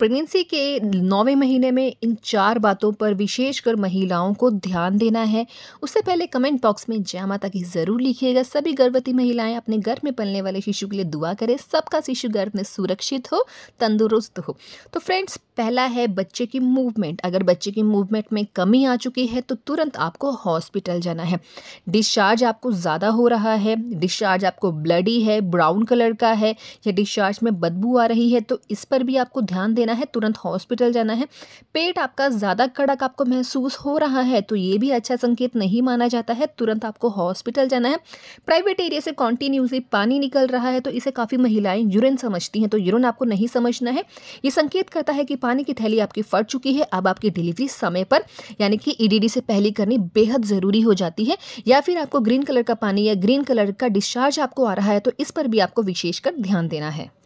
pregnancy के नौवें महीने में इन चार बातों पर विशेषकर महिलाओं को ध्यान देना है उससे पहले कमेंट बॉक्स में जय माता की ज़रूर लिखिएगा सभी गर्भवती महिलाएं अपने घर में पलने वाले शिशु के लिए दुआ करें सबका शिशु गर्भ में सुरक्षित हो तंदुरुस्त हो तो फ्रेंड्स पहला है बच्चे की मूवमेंट अगर बच्चे की मूवमेंट में कमी आ चुकी है तो तुरंत आपको हॉस्पिटल जाना है डिस्चार्ज आपको ज़्यादा हो रहा है डिस्चार्ज आपको ब्लडी है ब्राउन कलर का है या डिस्चार्ज में बदबू आ रही है तो इस पर भी आपको ध्यान देना लेना है तुरंत हॉस्पिटल जाना है पेट आपका ज़्यादा कड़क आपको महसूस हो रहा है तो ये भी अच्छा संकेत नहीं माना जाता है तुरंत आपको हॉस्पिटल जाना है प्राइवेट एरिया से कॉन्टीन्यूसली पानी निकल रहा है तो इसे काफ़ी महिलाएं यूरिन समझती हैं तो यूरिन आपको नहीं समझना है ये संकेत करता है कि पानी की थैली आपकी फट चुकी है अब आपकी डिलीवरी समय पर यानी कि ई e से पहली करनी बेहद ज़रूरी हो जाती है या फिर आपको ग्रीन कलर का पानी या ग्रीन कलर का डिस्चार्ज आपको आ रहा है तो इस पर भी आपको विशेषकर ध्यान देना है